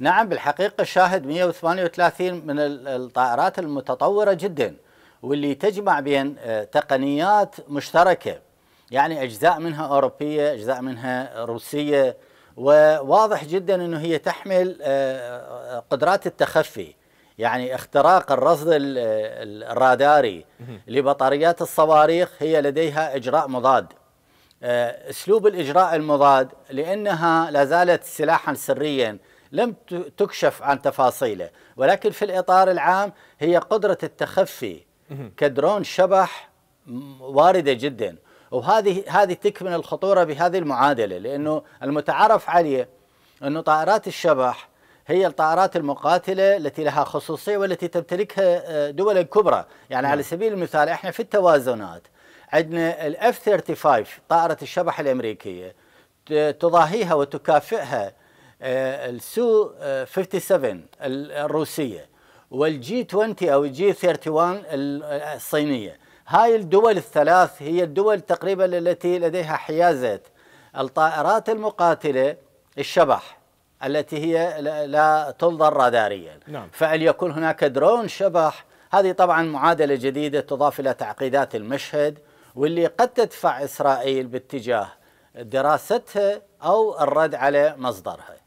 نعم بالحقيقة شاهد 138 من الطائرات المتطورة جدا واللي تجمع بين آه، تقنيات مشتركة يعني أجزاء منها أوروبية أجزاء منها روسية وواضح جدا أنه هي تحمل آه، آه، قدرات التخفي يعني اختراق الرصد الراداري لبطاريات الصواريخ هي لديها إجراء مضاد أسلوب الإجراء المضاد لأنها لا زالت سلاحا سريا لم تكشف عن تفاصيله ولكن في الإطار العام هي قدرة التخفي كدرون شبح واردة جدا وهذه هذه تكمن الخطورة بهذه المعادلة لأنه المتعارف عليه أنه طائرات الشبح هي الطائرات المقاتلة التي لها خصوصية والتي تمتلكها آه، دول كبرى يعني على نعم. سبيل المثال احنا في التوازنات عندنا الاف 35 طائرة الشبح الأمريكية تضاهيها وتكافئها آه، السو 57 آه، الروسيه والجي 20 او الجي 31 الصينيه هاي الدول الثلاث هي الدول تقريبا التي لديها حيازه الطائرات المقاتله الشبح التي هي لا تنظر راداريا نعم. فليكن هناك درون شبح هذه طبعا معادله جديده تضاف الى تعقيدات المشهد واللي قد تدفع اسرائيل باتجاه دراستها او الرد على مصدرها